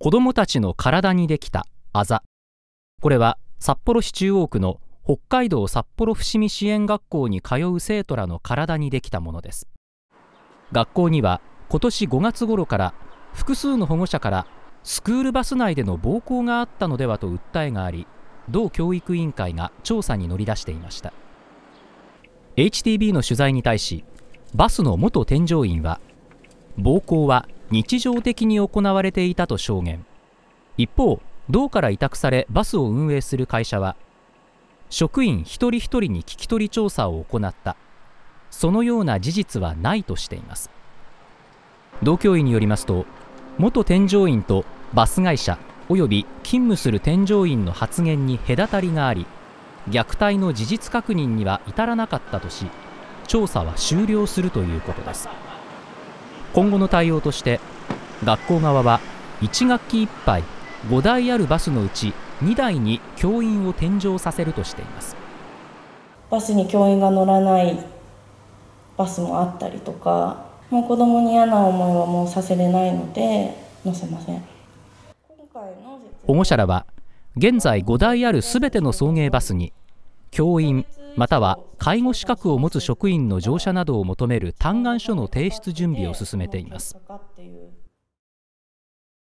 子供たちの体にできたあざこれは札幌市中央区の北海道札幌伏見支援学校に通う生徒らの体にできたものです学校には今年5月頃から複数の保護者からスクールバス内での暴行があったのではと訴えがあり同教育委員会が調査に乗り出していました HTB の取材に対しバスの元添乗員は暴行は日常的に行われていたと証言一方道から委託されバスを運営する会社は職員一人一人に聞き取り調査を行ったそのような事実はないとしています同教員によりますと元添乗員とバス会社及び勤務する添乗員の発言に隔たりがあり虐待の事実確認には至らなかったとし調査は終了するということです。今後の対応として学校側は1学期いっぱい5台あるバスのうち2台に教員を添乗させるとしていますバスに教員が乗らないバスもあったりとかもう子供に嫌な思いはもうさせれないので乗せません保護者らは現在5台あるすべての送迎バスに教員または介護資格を持つ職員の乗車などを求める嘆願書の提出準備を進めています。